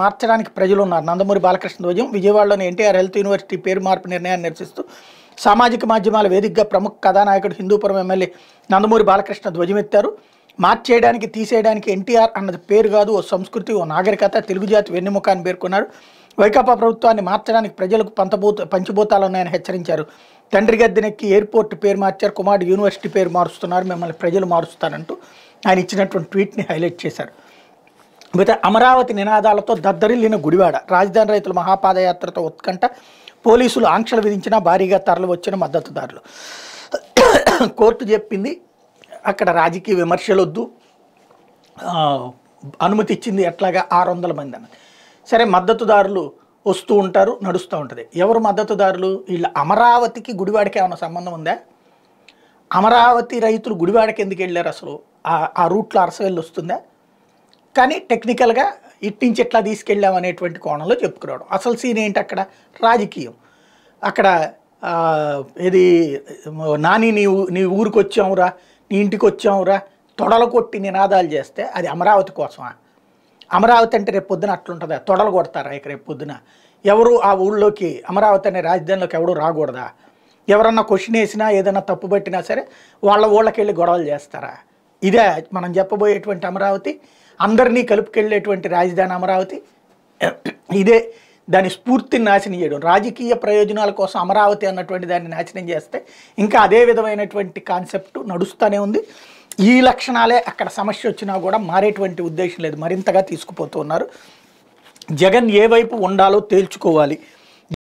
మార్చడానికి ప్రజలు ఉన్నారు నందమూరి బాలకృష్ణ ధ్వజం విజయవాడలోని ఎన్టీఆర్ హెల్త్ యూనివర్సిటీ పేరు మార్పు నిర్ణయాన్ని నిరసిస్తూ సామాజిక మాధ్యమాల వేదికగా ప్రముఖ కథానాయకుడు హిందూపురం ఎమ్మెల్యే నందమూరి బాలకృష్ణ ధ్వజమెత్తారు మార్చేయడానికి తీసేయడానికి ఎన్టీఆర్ అన్నది పేరు కాదు ఓ సంస్కృతి ఓ నాగరికత తెలుగు జాతి వెన్నెముఖ అని పేర్కొన్నారు వైకాపా ప్రభుత్వాన్ని మార్చడానికి ప్రజలకు పంతబోత ఉన్నాయని హెచ్చరించారు తండ్రి గద్దెనెక్కి ఎయిర్పోర్ట్ పేరు మార్చారు కుమారుడు యూనివర్సిటీ పేరు మారుస్తున్నారు మిమ్మల్ని ప్రజలు మారుస్తారంటూ ఆయన ఇచ్చినటువంటి ట్వీట్ని హైలైట్ చేశారు మిగతా అమరావతి నినాదాలతో దద్దరిల్లిన గుడివాడ రాజధాని రైతుల మహాపాదయాత్రతో ఉత్కంఠ పోలీసులు ఆంక్షలు విధించినా భారీగా తరలి వచ్చిన మద్దతుదారులు కోర్టు చెప్పింది అక్కడ రాజకీయ విమర్శలొద్దు అనుమతి ఇచ్చింది ఎట్లాగా ఆరు వందల మంది అన్నది సరే మద్దతుదారులు వస్తూ ఉంటారు నడుస్తూ ఉంటుంది ఎవరు మద్దతుదారులు వీళ్ళు అమరావతికి గుడివాడకి ఏమైనా సంబంధం ఉందా అమరావతి రైతులు గుడివాడకి ఎందుకు వెళ్ళారు అసలు ఆ రూట్లో అరసవెళ్ళి వస్తుందా కానీ టెక్నికల్గా ఇట్టించి ఎట్లా తీసుకెళ్ళాం అనేటువంటి కోణంలో చెప్పుకురావడం అసలు సీన్ ఏంటి అక్కడ రాజకీయం అక్కడ ఇది నాని నీ నీ ఊరికి వచ్చావురా నీ ఇంటికి వచ్చావురా తొడలు కొట్టి నినాదాలు చేస్తే అది అమరావతి కోసమా అమరావతి అంటే రేపు పొద్దున అట్లుంటుందా తొడలు కొడతారా ఇక రేపు పొద్దున ఎవరు ఆ ఊళ్ళోకి అమరావతి అనే రాజధానిలోకి ఎవరు రాకూడదా ఎవరన్నా క్వశ్చన్ వేసినా ఏదైనా తప్పు పెట్టినా సరే వాళ్ళ ఊళ్ళకి వెళ్ళి గొడవలు చేస్తారా ఇదే మనం చెప్పబోయేటువంటి అమరావతి అందరినీ కలుపుకెళ్ళేటువంటి రాజధాని అమరావతి ఇదే దాని స్ఫూర్తిని నాశనం చేయడం రాజకీయ ప్రయోజనాల కోసం అమరావతి అన్నటువంటి దాన్ని నాశనం చేస్తే ఇంకా అదే విధమైనటువంటి కాన్సెప్ట్ నడుస్తూనే ఉంది ఈ లక్షణాలే అక్కడ సమస్య వచ్చినా కూడా మారేటువంటి ఉద్దేశం లేదు మరింతగా తీసుకుపోతూ ఉన్నారు జగన్ ఏ వైపు ఉండాలో తేల్చుకోవాలి